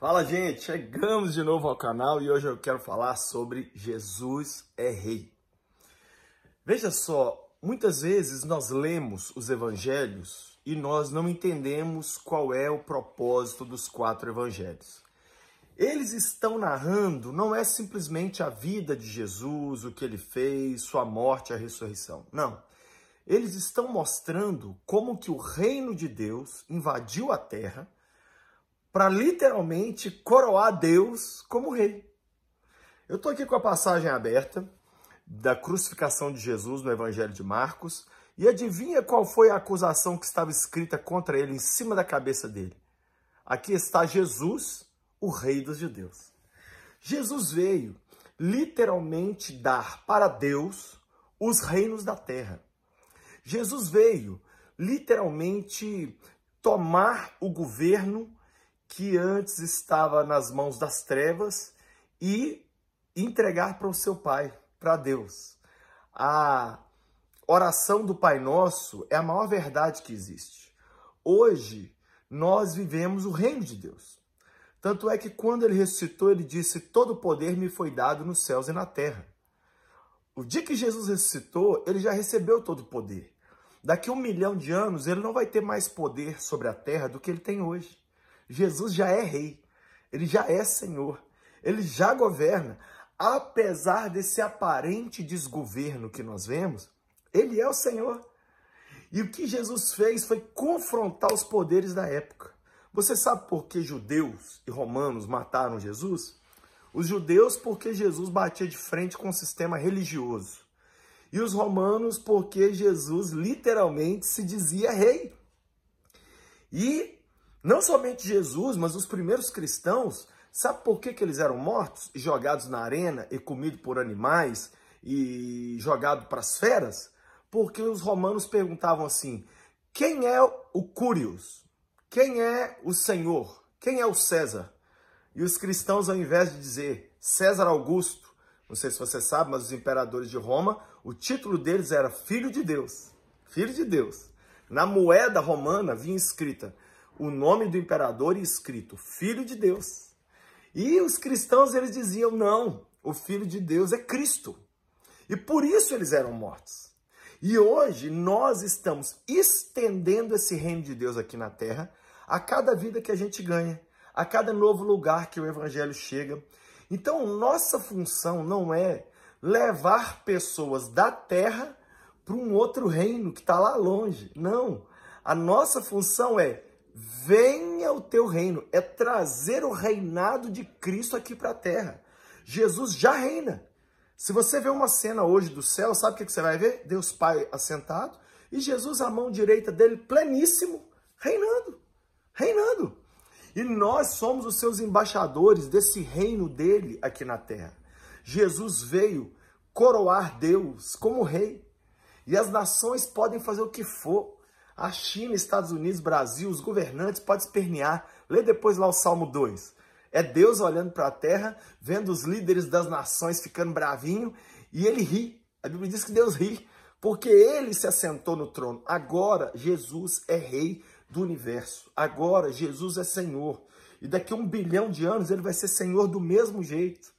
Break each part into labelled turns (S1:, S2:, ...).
S1: Fala gente, chegamos de novo ao canal e hoje eu quero falar sobre Jesus é Rei. Veja só, muitas vezes nós lemos os evangelhos e nós não entendemos qual é o propósito dos quatro evangelhos. Eles estão narrando não é simplesmente a vida de Jesus, o que ele fez, sua morte, a ressurreição. Não. Eles estão mostrando como que o reino de Deus invadiu a terra para literalmente coroar Deus como rei. Eu estou aqui com a passagem aberta da crucificação de Jesus no Evangelho de Marcos e adivinha qual foi a acusação que estava escrita contra ele em cima da cabeça dele? Aqui está Jesus, o Rei dos Judeus. Jesus veio literalmente dar para Deus os reinos da terra. Jesus veio literalmente tomar o governo que antes estava nas mãos das trevas e entregar para o seu Pai, para Deus. A oração do Pai Nosso é a maior verdade que existe. Hoje, nós vivemos o reino de Deus. Tanto é que quando ele ressuscitou, ele disse: Todo poder me foi dado nos céus e na terra. O dia que Jesus ressuscitou, ele já recebeu todo o poder. Daqui a um milhão de anos, ele não vai ter mais poder sobre a terra do que ele tem hoje. Jesus já é rei, ele já é senhor, ele já governa. Apesar desse aparente desgoverno que nós vemos, ele é o senhor. E o que Jesus fez foi confrontar os poderes da época. Você sabe por que judeus e romanos mataram Jesus? Os judeus, porque Jesus batia de frente com o sistema religioso. E os romanos, porque Jesus literalmente se dizia rei. E não somente Jesus, mas os primeiros cristãos, sabe por que, que eles eram mortos e jogados na arena e comidos por animais e jogados para as feras? Porque os romanos perguntavam assim: quem é o Curios? Quem é o Senhor? Quem é o César? E os cristãos, ao invés de dizer César Augusto, não sei se você sabe, mas os imperadores de Roma, o título deles era Filho de Deus. Filho de Deus. Na moeda romana vinha escrita o nome do imperador escrito Filho de Deus. E os cristãos eles diziam: não, o Filho de Deus é Cristo. E por isso eles eram mortos. E hoje nós estamos estendendo esse reino de Deus aqui na terra a cada vida que a gente ganha, a cada novo lugar que o evangelho chega. Então, nossa função não é levar pessoas da terra para um outro reino que está lá longe. Não. A nossa função é venha o teu reino, é trazer o reinado de Cristo aqui para a terra. Jesus já reina. Se você vê uma cena hoje do céu, sabe o que você vai ver? Deus Pai assentado e Jesus à mão direita dele, pleníssimo, reinando, reinando. E nós somos os seus embaixadores desse reino dele aqui na terra. Jesus veio coroar Deus como rei. E as nações podem fazer o que for, a China, Estados Unidos, Brasil, os governantes, podem espernear. Lê depois lá o Salmo 2. É Deus olhando para a terra, vendo os líderes das nações ficando bravinho e ele ri. A Bíblia diz que Deus ri, porque ele se assentou no trono. Agora Jesus é rei do universo. Agora Jesus é Senhor. E daqui a um bilhão de anos ele vai ser Senhor do mesmo jeito.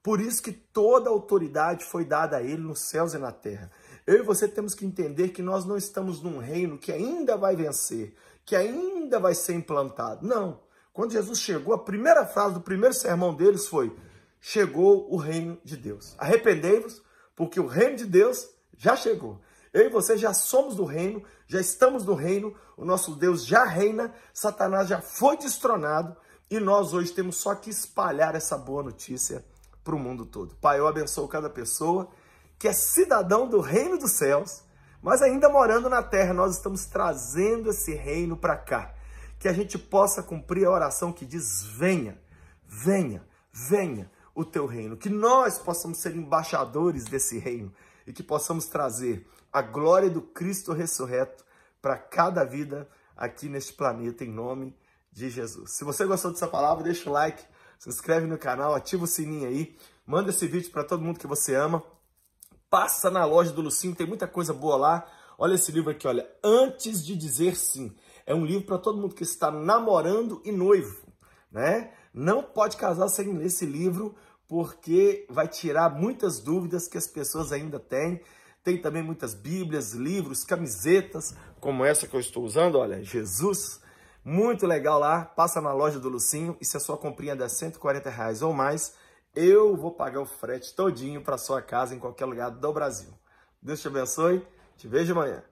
S1: Por isso que toda autoridade foi dada a ele nos céus e na terra. Eu e você temos que entender que nós não estamos num reino que ainda vai vencer, que ainda vai ser implantado. Não. Quando Jesus chegou, a primeira frase do primeiro sermão deles foi: Chegou o reino de Deus. Arrependei-vos, porque o reino de Deus já chegou. Eu e você já somos do reino, já estamos no reino, o nosso Deus já reina, Satanás já foi destronado e nós hoje temos só que espalhar essa boa notícia para o mundo todo. Pai, eu abençoo cada pessoa que é cidadão do reino dos céus, mas ainda morando na terra, nós estamos trazendo esse reino para cá. Que a gente possa cumprir a oração que diz: venha, venha, venha o teu reino. Que nós possamos ser embaixadores desse reino e que possamos trazer a glória do Cristo ressurreto para cada vida aqui neste planeta, em nome de Jesus. Se você gostou dessa palavra, deixa o like, se inscreve no canal, ativa o sininho aí, manda esse vídeo para todo mundo que você ama. Passa na loja do Lucinho, tem muita coisa boa lá. Olha esse livro aqui, olha. Antes de dizer sim. É um livro para todo mundo que está namorando e noivo, né? Não pode casar sem ler esse livro, porque vai tirar muitas dúvidas que as pessoas ainda têm. Tem também muitas bíblias, livros, camisetas, como essa que eu estou usando, olha, Jesus. Muito legal lá. Passa na loja do Lucinho é e se a sua comprinha der 140 reais ou mais, eu vou pagar o frete todinho para sua casa em qualquer lugar do Brasil. Deus te abençoe, te vejo amanhã.